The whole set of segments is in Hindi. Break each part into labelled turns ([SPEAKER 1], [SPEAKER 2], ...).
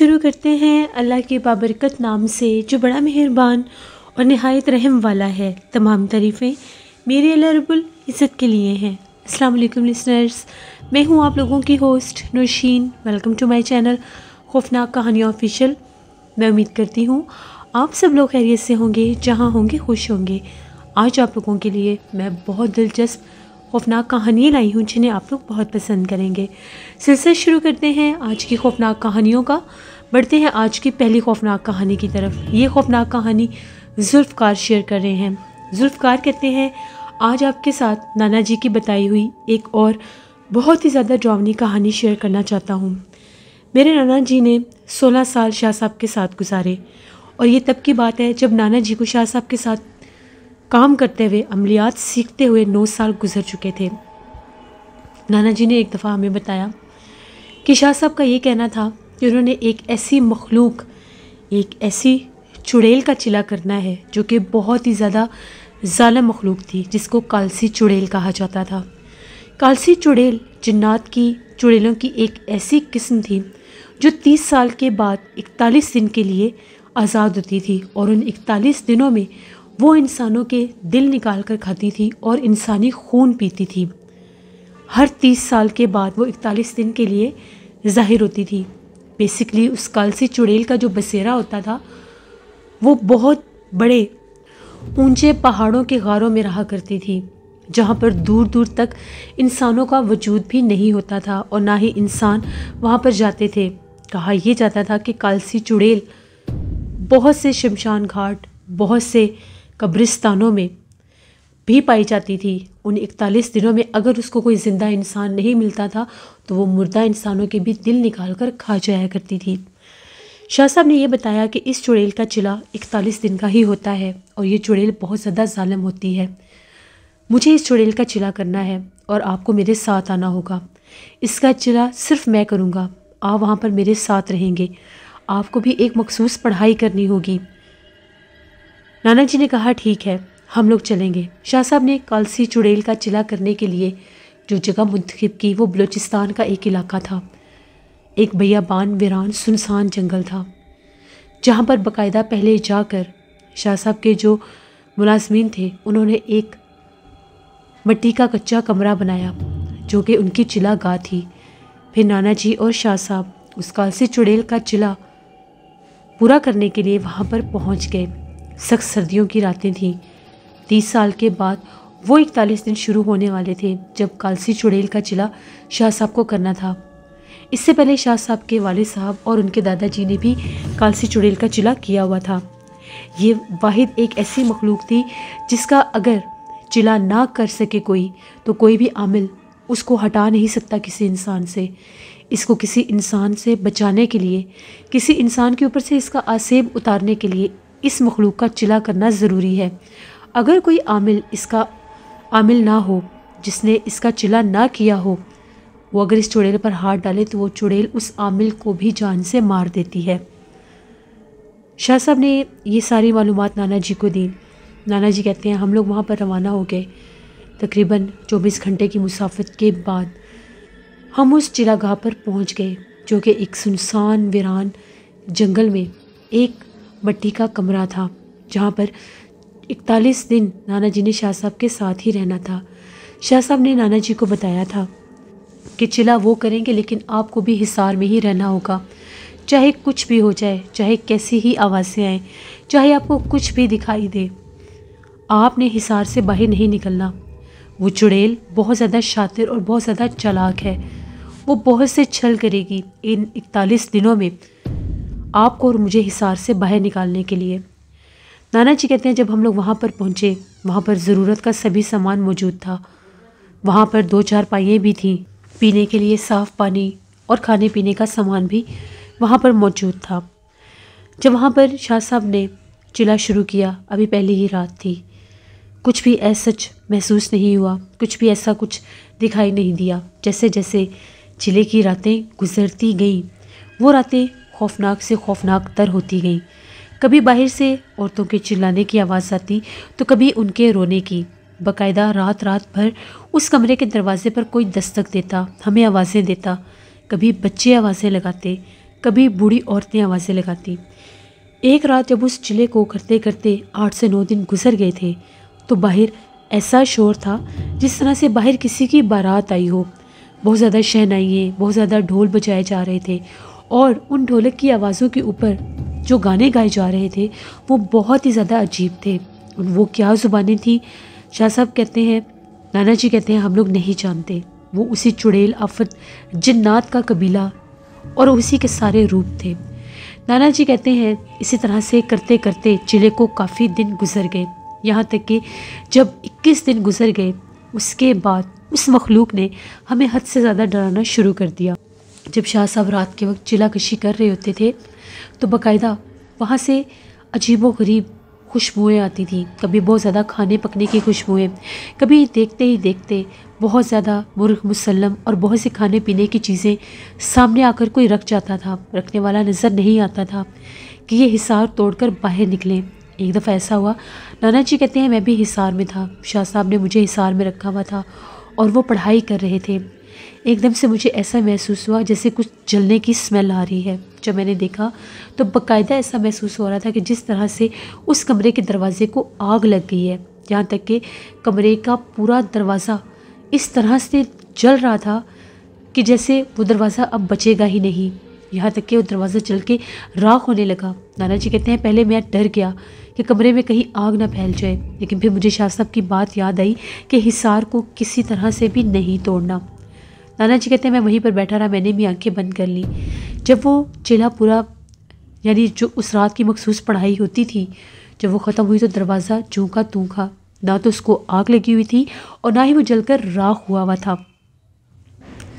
[SPEAKER 1] शुरू करते हैं अल्लाह के बाबरकत नाम से जो बड़ा मेहरबान और नहायत रहम वाला है तमाम तारीफ़ें मेरे अल्लाह रबुल इज़्ज़त के लिए हैं अस्सलाम वालेकुम लिसनर्स मैं हूँ आप लोगों की host Naushin welcome to my channel खौफनाक कहानी ऑफिशियल मैं उम्मीद करती हूँ आप सब लोग खैरियत से होंगे जहाँ होंगे खुश होंगे आज आप लोगों के लिए मैं बहुत दिलचस्प खौफनाक कहानियाँ लाई हूँ जिन्हें आप लोग बहुत पसंद करेंगे सिलसिला शुरू करते हैं आज की खौफनाक कहानियों का बढ़ते हैं आज की पहली खौफनाक कहानी की तरफ ये खौफनाक कहानी जुल्फकार शेयर कर रहे हैं जुल्फकार कहते हैं आज आपके साथ नाना जी की बताई हुई एक और बहुत ही ज़्यादा ड्रावनी कहानी शेयर करना चाहता हूँ मेरे नाना जी ने 16 साल शाह साहब के साथ गुजारे और ये तब की बात है जब नाना जी को शाह साहब के साथ काम करते हुए अमलियात सीखते हुए नौ साल गुजर चुके थे नाना जी ने एक दफ़ा हमें बताया कि शाह साहब का ये कहना था कि उन्होंने एक ऐसी मखलूक एक ऐसी चुड़ैल का चिला करना है जो कि बहुत ही ज़्यादा ज़ालम मखलूक थी जिसको कालसी चुड़ैल कहा जाता था कालसी चुड़ैल जन्नात की चुड़ैलों की एक ऐसी किस्म थी जो 30 साल के बाद 41 दिन के लिए आज़ाद होती थी और उन 41 दिनों में वो इंसानों के दिल निकाल कर खाती थी और इंसानी खून पीती थी हर तीस साल के बाद वो इकतालीस दिन के लिए ज़ाहिर होती थी बेसिकली उस कालसी चुड़ैल का जो बसेरा होता था वो बहुत बड़े ऊंचे पहाड़ों के गारों में रहा करती थी जहाँ पर दूर दूर तक इंसानों का वजूद भी नहीं होता था और ना ही इंसान वहाँ पर जाते थे कहा यह जाता था कि कालसी चुड़ैल बहुत से शमशान घाट बहुत से कब्रिस्तानों में भी पाई जाती थी उन इकतालीस दिनों में अगर उसको कोई ज़िंदा इंसान नहीं मिलता था तो वो मुर्दा इंसानों के भी दिल निकाल कर खा जाया करती थी शाह साहब ने यह बताया कि इस चुड़ैल का चिला इकतालीस दिन का ही होता है और ये चुड़ैल बहुत ज़्यादा ालम होती है मुझे इस चुड़ैल का चिला करना है और आपको मेरे साथ आना होगा इसका चिला सिर्फ मैं करूँगा आप वहाँ पर मेरे साथ रहेंगे आपको भी एक मखसूस पढ़ाई करनी होगी नाना जी ने कहा ठीक है हम लोग चलेंगे शाह साहब ने कालसी चुड़ैल का चिला करने के लिए जो जगह मुंतखब की वो बलूचिस्तान का एक इलाका था एक बयाबान वीरान सुनसान जंगल था जहाँ पर बकायदा पहले जाकर शाह साहब के जो मुलाजमीन थे उन्होंने एक मट्टी का कच्चा कमरा बनाया जो कि उनकी चिला गाह थी फिर नाना जी और शाह साहब उस कालसी चुड़ैल का चिला पूरा करने के लिए वहाँ पर पहुँच गए सख्त सर्दियों की रातें थीं तीस साल के बाद वो इकतालीस दिन शुरू होने वाले थे जब कालसी चुड़ैल का चिला शाह साहब को करना था इससे पहले शाह साहब के वाले साहब और उनके दादाजी ने भी कालसी चुड़ैल का चिला किया हुआ था ये वाहिद एक ऐसी मखलूक थी जिसका अगर चिला ना कर सके कोई तो कोई भी आमिल उसको हटा नहीं सकता किसी इंसान से इसको किसी इंसान से बचाने के लिए किसी इंसान के ऊपर से इसका आसेब उतारने के लिए इस मखलूक का चिला करना ज़रूरी है अगर कोई आमिल इसका आमिल ना हो जिसने इसका चिला ना किया हो वो अगर इस चुड़ैल पर हाथ डाले तो वो चुड़ैल उस आमिल को भी जान से मार देती है शाह साहब ने ये सारी मालूम नाना जी को दी नाना जी कहते हैं हम लोग वहाँ पर रवाना हो गए तकरीबन चौबीस घंटे की मुसाफत के बाद हम उस चिरागाह पर पहुँच गए जो कि एक सुनसान वीरान जंगल में एक मट्टी का कमरा था जहाँ पर इकतालीस दिन नाना जी ने शाह साहब के साथ ही रहना था शाह साहब ने नाना जी को बताया था कि चिला वो करेंगे लेकिन आपको भी हिसार में ही रहना होगा चाहे कुछ भी हो जाए चाहे कैसी ही आवाज़ें आएँ चाहे आपको कुछ भी दिखाई दे आपने हिसार से बाहर नहीं निकलना वो चुड़ैल बहुत ज़्यादा शातिर और बहुत ज़्यादा चलाक है वो बहुत से छल करेगी इन इकतालीस दिनों में आपको और मुझे हिसार से बाहर निकालने के लिए नाना जी कहते हैं जब हम लोग वहाँ पर पहुँचे वहाँ पर ज़रूरत का सभी सामान मौजूद था वहाँ पर दो चार पाइयाँ भी थीं पीने के लिए साफ़ पानी और खाने पीने का सामान भी वहाँ पर मौजूद था जब वहाँ पर शाह साहब ने चिला शुरू किया अभी पहली ही रात थी कुछ भी ऐसा महसूस नहीं हुआ कुछ भी ऐसा कुछ दिखाई नहीं दिया जैसे जैसे चिले की रातें गुजरती गईं वो रातें खौफनाक से खौफनाक तर होती गई कभी बाहर से औरतों के चिल्लाने की आवाज़ आती तो कभी उनके रोने की बकायदा रात रात भर उस कमरे के दरवाजे पर कोई दस्तक देता हमें आवाज़ें देता कभी बच्चे आवाज़ें लगाते कभी बूढ़ी औरतें आवाज़ें लगाती एक रात जब उस चिले को करते करते आठ से नौ दिन गुजर गए थे तो बाहर ऐसा शोर था जिस तरह से बाहर किसी की बारात आई हो बहुत ज़्यादा शहनाइए बहुत ज़्यादा ढोल बजाए जा रहे थे और उन ढोलक की आवाज़ों के ऊपर जो गाने गाए जा रहे थे वो बहुत ही ज़्यादा अजीब थे और वो क्या ज़ुबानें थी शाह साहब कहते हैं नाना जी कहते हैं हम लोग नहीं जानते वो उसी चुड़ैल आफत जन्नात का कबीला और उसी के सारे रूप थे नाना जी कहते हैं इसी तरह से करते करते चिले को काफ़ी दिन गुजर गए यहाँ तक कि जब 21 दिन गुजर गए उसके बाद उस मखलूक ने हमें हद से ज़्यादा डराना शुरू कर दिया जब शाह साहब रात के वक्त चिला कशी कर रहे होते थे तो बाकायदा वहाँ से अजीब गरीब खुशबुएँ आती थी कभी बहुत ज़्यादा खाने पकने की खुशबुएँ कभी देखते ही देखते बहुत ज़्यादा मुर्ग मुसलम और बहुत से खाने पीने की चीज़ें सामने आकर कोई रख जाता था रखने वाला नज़र नहीं आता था कि ये हिसार तोड़कर बाहर निकले एक दफ़ा ऐसा हुआ नाना जी कहते हैं मैं भी हिसार में था शाह साहब ने मुझे हिसार में रखा हुआ था और वो पढ़ाई कर रहे थे एकदम से मुझे ऐसा महसूस हुआ जैसे कुछ जलने की स्मेल आ रही है जब मैंने देखा तो बकायदा ऐसा महसूस हो रहा था कि जिस तरह से उस कमरे के दरवाज़े को आग लग गई है यहाँ तक कि कमरे का पूरा दरवाज़ा इस तरह से जल रहा था कि जैसे वो दरवाज़ा अब बचेगा ही नहीं यहाँ तक कि वो दरवाज़ा चल के राख होने लगा नाना जी कहते हैं पहले मैं डर गया कि कमरे में कहीं आग ना फैल जाए लेकिन फिर मुझे शाह साहब की बात याद आई कि हिसार को किसी तरह से भी नहीं तोड़ना नाना जी कहते हैं मैं वहीं पर बैठा रहा मैंने भी आंखें बंद कर ली जब वो चेला पूरा यानी जो उस रात की मखसूस पढ़ाई होती थी जब वो ख़त्म हुई तो दरवाज़ा चूँका तूखा ना तो उसको आग लगी हुई थी और ना ही वो जलकर राख हुआ हुआ था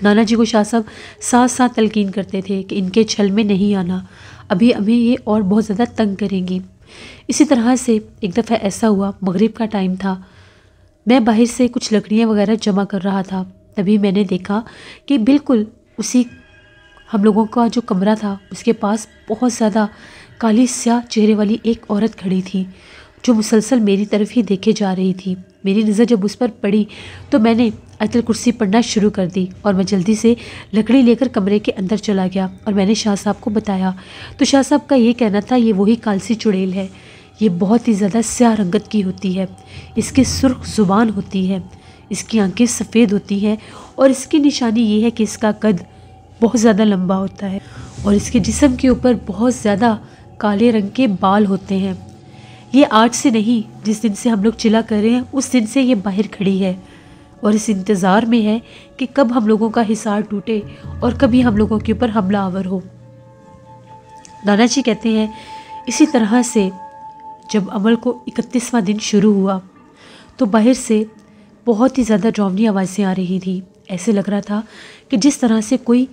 [SPEAKER 1] नाना जी को शाह साहब साथ साथ तलकिन करते थे कि इनके छल में नहीं आना अभी हमें ये और बहुत ज़्यादा तंग करेंगी इसी तरह से एक दफ़ा ऐसा हुआ मगरिब का टाइम था मैं बाहर से कुछ लकड़ियाँ वगैरह जमा कर रहा था तभी मैंने देखा कि बिल्कुल उसी हम लोगों का जो कमरा था उसके पास बहुत ज़्यादा काली स्याह चेहरे वाली एक औरत खड़ी थी जो मुसलसल मेरी तरफ ही देखे जा रही थी मेरी नज़र जब उस पर पड़ी तो मैंने अतल कुर्सी पढ़ना शुरू कर दी और मैं जल्दी से लकड़ी लेकर कमरे के अंदर चला गया और मैंने शाह साहब को बताया तो शाह साहब का ये कहना था ये वही कालसी चुड़ैल है ये बहुत ही ज़्यादा स्याह रंगत की होती है इसकी सुर्ख ज़ुबान होती है इसकी आंखें सफ़ेद होती हैं और इसकी निशानी ये है कि इसका कद बहुत ज़्यादा लंबा होता है और इसके जिसम के ऊपर बहुत ज़्यादा काले रंग के बाल होते हैं ये आज से नहीं जिस दिन से हम लोग चिला कर रहे हैं उस दिन से ये बाहर खड़ी है और इस इंतज़ार में है कि कब हम लोगों का हिसार टूटे और कभी हम लोगों के ऊपर हमला आवर हो नाना जी कहते हैं इसी तरह से जब अमल को इकतीसवां दिन शुरू हुआ तो बाहर से बहुत ही ज़्यादा डरावनी आवाज़ें आ रही थी ऐसे लग रहा था कि जिस तरह से कोई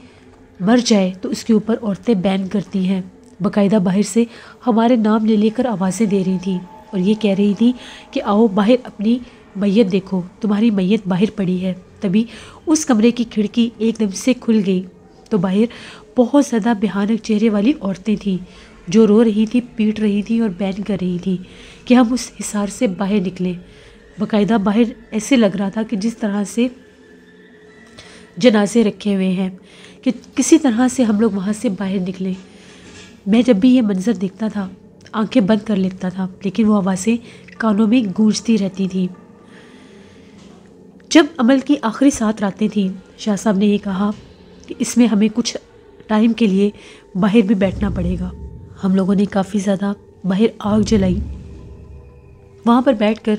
[SPEAKER 1] मर जाए तो उसके ऊपर औरतें बैन करती हैं बाकायदा बाहर से हमारे नाम ले लेकर आवाज़ें दे रही थी और ये कह रही थी कि आओ बाहर अपनी मैयत देखो तुम्हारी मैयत बाहर पड़ी है तभी उस कमरे की खिड़की एकदम से खुल गई तो बाहर बहुत ज़्यादा भयानक चेहरे वाली औरतें थीं जो रो रही थी पीट रही थी और बैन कर रही थी कि हम उस हिसार से बाहर निकलें बाकायदा बाहर ऐसे लग रहा था कि जिस तरह से जनाजे रखे हुए हैं कि किसी तरह से हम लोग वहाँ से बाहर निकले मैं जब भी ये मंज़र देखता था आंखें बंद कर लेता था लेकिन वो आवाज़ें कानों में गूंजती रहती थी जब अमल की आखिरी सात रातें थीं शाह साहब ने ये कहा कि इसमें हमें कुछ टाइम के लिए बाहर भी बैठना पड़ेगा हम लोगों ने काफ़ी ज़्यादा बाहर आग जलाई वहाँ पर बैठकर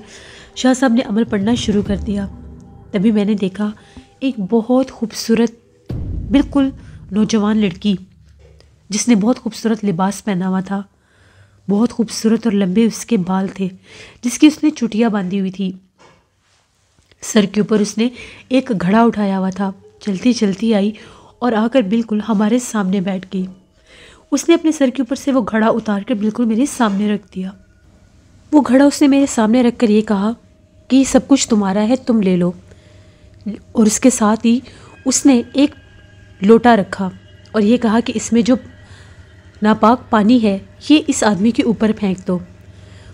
[SPEAKER 1] शाह साहब ने अमल पढ़ना शुरू कर दिया तभी मैंने देखा एक बहुत खूबसूरत बिल्कुल नौजवान लड़की जिसने बहुत खूबसूरत लिबास पहना हुआ था बहुत खूबसूरत और लंबे उसके बाल थे जिसकी उसने चुटिया बांधी हुई थी सर के ऊपर उसने एक घड़ा उठाया हुआ था चलती चलती आई और आकर बिल्कुल हमारे सामने बैठ गई उसने अपने सर के ऊपर से वो घड़ा उतार कर बिल्कुल मेरे सामने रख दिया वो घड़ा उसने मेरे सामने रख कर ये कहा कि सब कुछ तुम्हारा है तुम ले लो और उसके साथ ही उसने एक लोटा रखा और ये कहा कि इसमें जो नापाक पानी है ये इस आदमी के ऊपर फेंक दो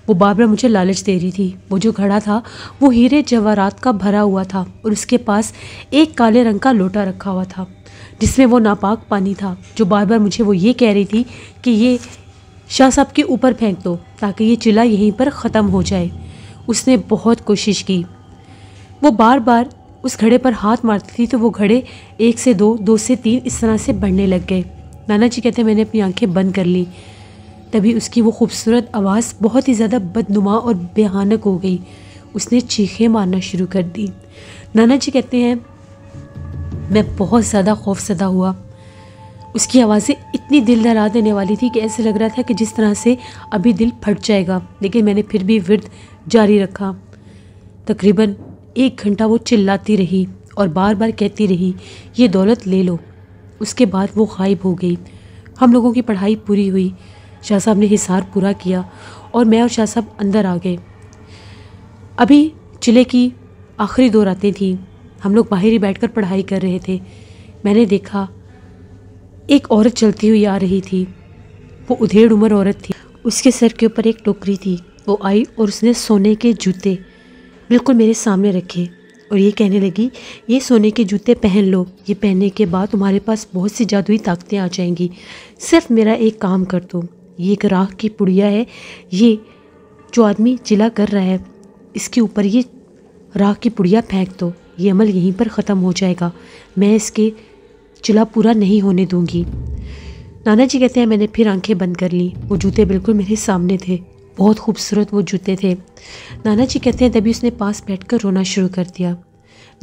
[SPEAKER 1] वो बार बार मुझे लालच दे रही थी वो जो घड़ा था वो हीरे जवारात का भरा हुआ था और उसके पास एक काले रंग का लोटा रखा हुआ था जिसमें वो नापाक पानी था जो बार बार मुझे वो ये कह रही थी कि ये शाह साहब के ऊपर फेंक दो ताकि ये चिल्ला यहीं पर ख़त्म हो जाए उसने बहुत कोशिश की वो बार बार उस घड़े पर हाथ मारती थी तो वो घड़े एक से दो दो से तीन इस तरह से बढ़ने लग गए नाना जी कहते मैंने अपनी आंखें बंद कर ली तभी उसकी वो खूबसूरत आवाज़ बहुत ही ज़्यादा बदनुमा और बेहानक हो गई उसने चीखें मारना शुरू कर दी नाना जी कहते हैं मैं बहुत ज़्यादा खौफ सदा हुआ उसकी आवाज़ें इतनी दिल दहला देने वाली थी कि ऐसे लग रहा था कि जिस तरह से अभी दिल फट जाएगा लेकिन मैंने फिर भी विरत जारी रखा तकरीबन एक घंटा वो चिल्लाती रही और बार बार कहती रही ये दौलत ले लो उसके बाद वो गायब हो गई हम लोगों की पढ़ाई पूरी हुई शाह साहब ने हिसार पूरा किया और मैं और शाह साहब अंदर आ गए अभी चिले की आखिरी दो रातें थीं हम लोग बाहर ही बैठकर पढ़ाई कर रहे थे मैंने देखा एक औरत चलती हुई आ रही थी वो उधेड़ उम्र औरत थी उसके सर के ऊपर एक टोकरी थी वो आई और उसने सोने के जूते बिल्कुल मेरे सामने रखे और ये कहने लगी ये सोने के जूते पहन लो ये पहनने के बाद तुम्हारे पास बहुत सी जादुई ताकतें आ जाएंगी सिर्फ मेरा एक काम कर दो ये एक राख की पुड़िया है ये जो आदमी चिला कर रहा है इसके ऊपर ये राख की पुड़िया फेंक दो ये अमल यहीं पर ख़त्म हो जाएगा मैं इसके चूल्हा पूरा नहीं होने दूंगी नाना जी कहते हैं मैंने फिर आंखें बंद कर ली वो जूते बिल्कुल मेरे सामने थे बहुत खूबसूरत वो जूते थे नाना जी कहते हैं तभी उसने पास बैठ रोना शुरू कर दिया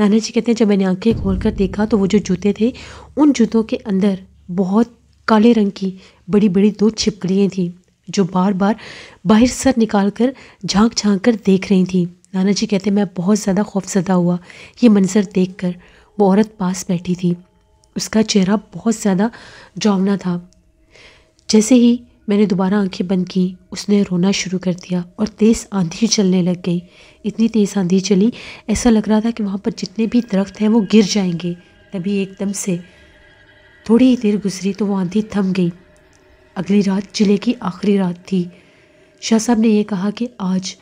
[SPEAKER 1] नाना जी कहते हैं जब मैंने आंखें खोल कर देखा तो वो जो जूते थे उन जूतों के अंदर बहुत काले रंग की बड़ी बड़ी दो छिपकलियाँ थीं जो बार बार बाहर सर निकाल कर झाँक झाँक कर देख रही थी नाना जी कहते मैं बहुत ज़्यादा खौफजदा हुआ ये मंजर देख कर वो औरत पास बैठी थी उसका चेहरा बहुत ज़्यादा जौवना था जैसे ही मैंने दोबारा आंखें बंद की उसने रोना शुरू कर दिया और तेज़ आंधी चलने लग गई इतनी तेज़ आंधी चली ऐसा लग रहा था कि वहाँ पर जितने भी दरख्त हैं वो गिर जाएंगे तभी एकदम से थोड़ी ही देर गुजरी तो वो आंधी थम गई अगली रात जिले की आखिरी रात थी शाह साहब ने यह कहा कि आज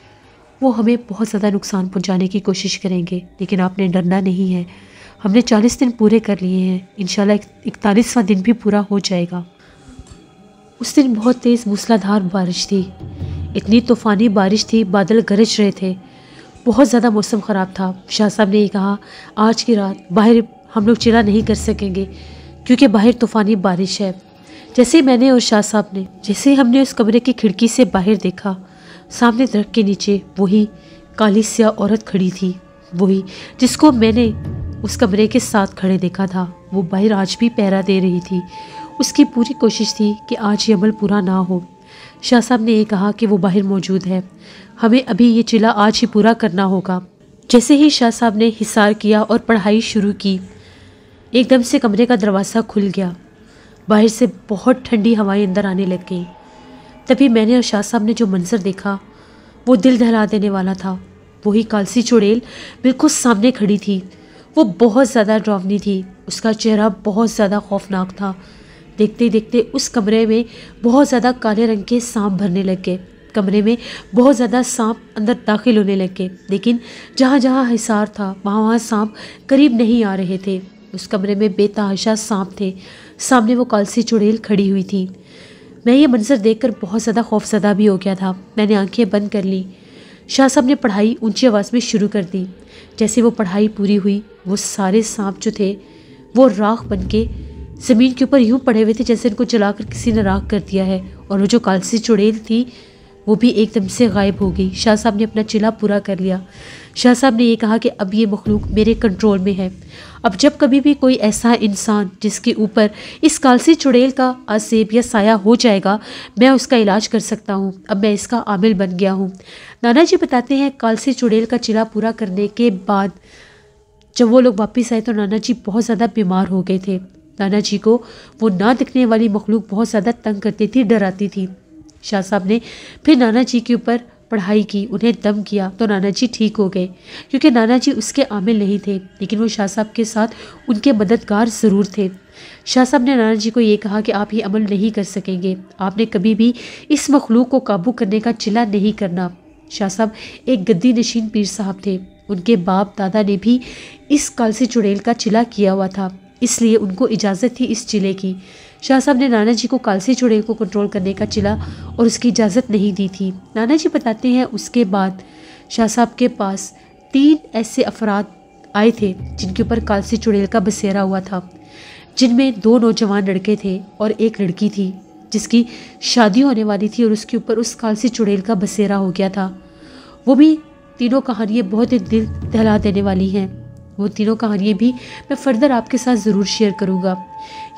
[SPEAKER 1] वो हमें बहुत ज़्यादा नुकसान पहुँचाने की कोशिश करेंगे लेकिन आपने डरना नहीं है हमने चालीस दिन पूरे कर लिए हैं इन इकतालीसवां दिन भी पूरा हो जाएगा उस दिन बहुत तेज़ मूसलाधार बारिश थी इतनी तूफ़ानी बारिश थी बादल गरज रहे थे बहुत ज़्यादा मौसम ख़राब था शाह साहब ने ये कहा आज की रात बाहर हम लोग चिला नहीं कर सकेंगे क्योंकि बाहर तूफ़ानी बारिश है जैसे मैंने और शाह साहब ने जैसे हमने उस कमरे की खिड़की से बाहर देखा सामने दरख्त के नीचे वही काली सिया औरत खड़ी थी वही जिसको मैंने उस कमरे के साथ खड़े देखा था वो बाहर आज भी पैरा दे रही थी उसकी पूरी कोशिश थी कि आज ये अमल पूरा ना हो शाह साहब ने यह कहा कि वो बाहर मौजूद है हमें अभी ये चिल्ला आज ही पूरा करना होगा जैसे ही शाह साहब ने हिसार किया और पढ़ाई शुरू की एकदम से कमरे का दरवाज़ा खुल गया बाहर से बहुत ठंडी हवाएं अंदर आने लग गई तभी मैंने और शाह साहब ने जो मंज़र देखा वो दिल दहला देने वाला था वही कालसी चुड़ैल बिल्कुल सामने खड़ी थी वो बहुत ज़्यादा डरावनी थी उसका चेहरा बहुत ज़्यादा खौफनाक था देखते देखते उस कमरे में बहुत ज़्यादा काले रंग के सांप भरने लग गए कमरे में बहुत ज़्यादा सांप अंदर दाखिल होने लग गए लेकिन जहाँ जहाँ हिसार था वहाँ वहाँ सांप करीब नहीं आ रहे थे उस कमरे में बेतहाशा सांप थे सामने वो कालसी चुड़ैल खड़ी हुई थी मैं ये मंजर देखकर बहुत ज़्यादा खौफजदा भी हो गया था मैंने आंखें बंद कर ली शाह साहब ने पढ़ाई ऊंची आवाज़ में शुरू कर दी जैसे वो पढ़ाई पूरी हुई वो सारे सांप जो थे वो राख बन के ज़मीन के ऊपर यूँ पड़े हुए थे जैसे इनको जलाकर किसी ने राख कर दिया है और वो जो कालसी चुड़ैल थी वो भी एकदम से गायब हो गई शाह साहब ने अपना चिल्ला पूरा कर लिया शाह साहब ने यह कहा कि अब ये मखलूक मेरे कंट्रोल में है अब जब कभी भी कोई ऐसा इंसान जिसके ऊपर इस कालसी चुड़ैल का आसेब या साया हो जाएगा मैं उसका इलाज कर सकता हूँ अब मैं इसका आमिल बन गया हूँ नाना जी बताते हैं कालसी चुड़ैल का चिल्ला पूरा करने के बाद जब वो लोग वापस आए तो नाना जी बहुत ज़्यादा बीमार हो गए थे नाना जी को वो ना दिखने वाली मखलूक बहुत ज़्यादा तंग करती थी डराती थी शाह साहब ने फिर नाना जी के ऊपर पढ़ाई की उन्हें दम किया तो नाना जी ठीक हो गए क्योंकि नाना जी उसके आमिल नहीं थे लेकिन वो शाह साहब के साथ उनके मददगार ज़रूर थे शाह साहब ने नाना जी को ये कहा कि आप ये अमल नहीं कर सकेंगे आपने कभी भी इस मखलूक को काबू करने का चिल्ला नहीं करना शाह साहब एक गद्दी नशीन पीर साहब थे उनके बाप दादा ने भी इस काल से चुड़ैल का चिल्ला किया हुआ था इसलिए उनको इजाज़त थी इस चिले की शाह साहब ने नाना जी को कालसी चूड़े को कंट्रोल करने का चिला और उसकी इजाज़त नहीं दी थी नाना जी बताते हैं उसके बाद शाह साहब के पास तीन ऐसे अफराद आए थे जिनके ऊपर कालसी चुड़ैल का बसेरा हुआ था जिनमें दो नौजवान लड़के थे और एक लड़की थी जिसकी शादी होने वाली थी और उसके ऊपर उस कालसी चुड़ैल का बसेरा हो गया था वो भी तीनों कहानियाँ बहुत ही दिल दहला देने वाली हैं वो तीनों कहानियाँ भी मैं फ़र्दर आपके साथ ज़रूर शेयर करूँगा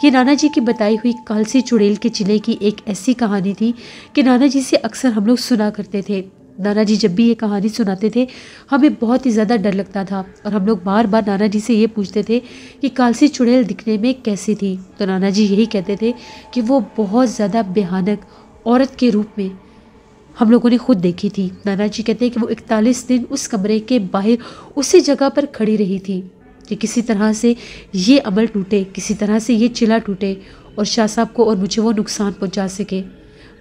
[SPEAKER 1] ये नाना जी की बताई हुई कालसी चुड़ैल के चिले की एक ऐसी कहानी थी कि नाना जी से अक्सर हम लोग सुना करते थे नाना जी जब भी ये कहानी सुनाते थे हमें बहुत ही ज़्यादा डर लगता था और हम लोग बार बार नाना जी से ये पूछते थे कि कालसी चुड़ैल दिखने में कैसी थी तो नाना जी यही कहते थे कि वो बहुत ज़्यादा भयानक औरत के रूप में हम लोगों ने खुद देखी थी नाना जी कहते हैं कि वो इकतालीस दिन उस कमरे के बाहर उसी जगह पर खड़ी रही थी कि किसी तरह से ये अमल टूटे किसी तरह से ये चिला टूटे और शाह साहब को और मुझे वो नुकसान पहुंचा सके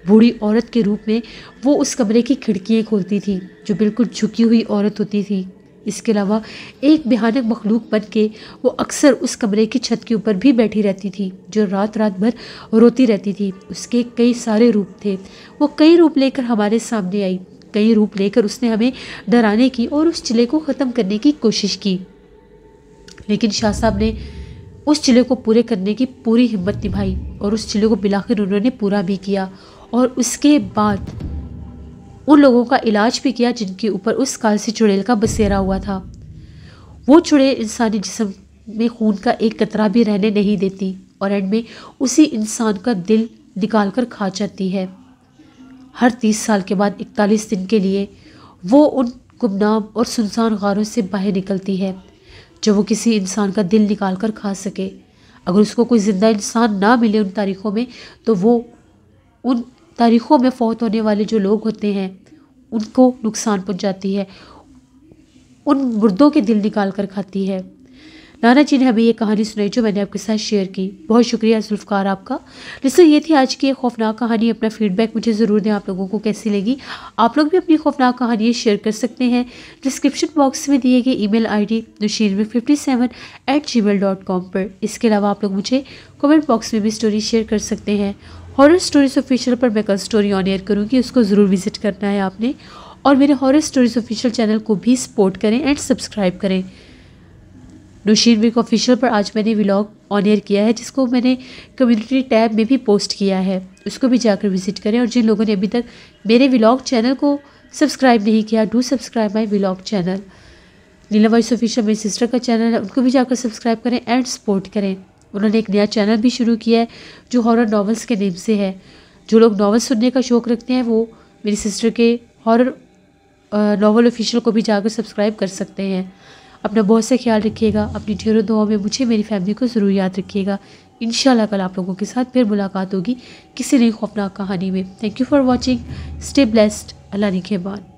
[SPEAKER 1] बूढ़ी औरत के रूप में वो उस कमरे की खिड़कियाँ खोलती थी जो बिल्कुल झुकी हुई औरत होती थी इसके अलावा एक भयानक मखलूक बन के वो अक्सर उस कमरे की छत के ऊपर भी बैठी रहती थी जो रात रात भर रोती रहती थी उसके कई सारे रूप थे वो कई रूप लेकर हमारे सामने आई कई रूप लेकर उसने हमें डराने की और उस चिले को ख़त्म करने की कोशिश की लेकिन शाह साहब ने उस चिले को पूरे करने की पूरी हिम्मत निभाई और उस चिले को बिलाखिर उन्होंने पूरा भी किया और उसके बाद उन लोगों का इलाज भी किया जिनके ऊपर उस काल से चुड़ैल का बसेरा हुआ था वो चुड़ैल इंसानी जिसम में खून का एक कतरा भी रहने नहीं देती और एंड में उसी इंसान का दिल निकाल कर खा जाती है हर तीस साल के बाद इकतालीस दिन के लिए वो उन गुमनाम और सुनसान गारों से बाहर निकलती है जब वो किसी इंसान का दिल निकाल कर खा सके अगर उसको कोई ज़िंदा इंसान ना मिले उन तारीख़ों में तो वो उन तारीख़ों में फ़ौत होने वाले जो लोग होते हैं उनको नुकसान पहुँचाती है उन मुर्दों के दिल निकाल कर खाती है नाना जी ने हमें ये कहानी सुनाई जो मैंने आपके साथ शेयर की बहुत शुक्रिया जुल्फकार आपका लिस्ट ये थी आज की एक खौफनाक कहानी अपना फीडबैक मुझे ज़रूर दें आप लोगों को कैसी लगी आप लोग भी अपनी खौफनाक कहानियाँ शेयर कर सकते हैं डिस्क्रिप्शन बॉक्स में दिए गए ई मेल आई डी नशीनवे fifty seven eight Gmail dot com पर इसके अलावा आप लोग मुझे कमेंट बॉक्स में भी स्टोरी शेयर कर सकते हैं हॉरर स्टोरीज ऑफिशियल पर मैं कल स्टोरी ऑन एयर करूँगी उसको ज़रूर विज़िट करना है आपने और मेरे हॉरर स्टोरीज ऑफिशियल चैनल को भी सपोर्ट करें एंड सब्सक्राइब करें नुशीन विक ऑफिशियल पर आज मैंने व्लॉग ऑन एयर किया है जिसको मैंने कम्युनिटी टैब में भी पोस्ट किया है उसको भी जाकर विजिट करें और जिन लोगों ने अभी तक मेरे व्लॉग चैनल को सब्सक्राइब नहीं किया do subscribe my vlog channel Neela voice official मेरी सिस्टर का चैनल है उनको भी जाकर सब्सक्राइब करें एंड सपोर्ट करें उन्होंने एक नया चैनल भी शुरू किया है जो हॉरर नावल्स के नेम से है जो लोग नावल सुनने का शौक़ रखते हैं वो मेरी सिस्टर के हॉरर नावल ऑफिशियल को भी जाकर सब्सक्राइब कर सकते हैं अपना बहुत से ख्याल रखिएगा अपनी ढेरों दुआ में मुझे मेरी फैमिली को ज़रूर याद रखिएगा इन कल आप लोगों के साथ फिर मुलाकात होगी किसी नई खौफनाक कहानी में thank you for watching stay blessed अल्लाह ने खेबान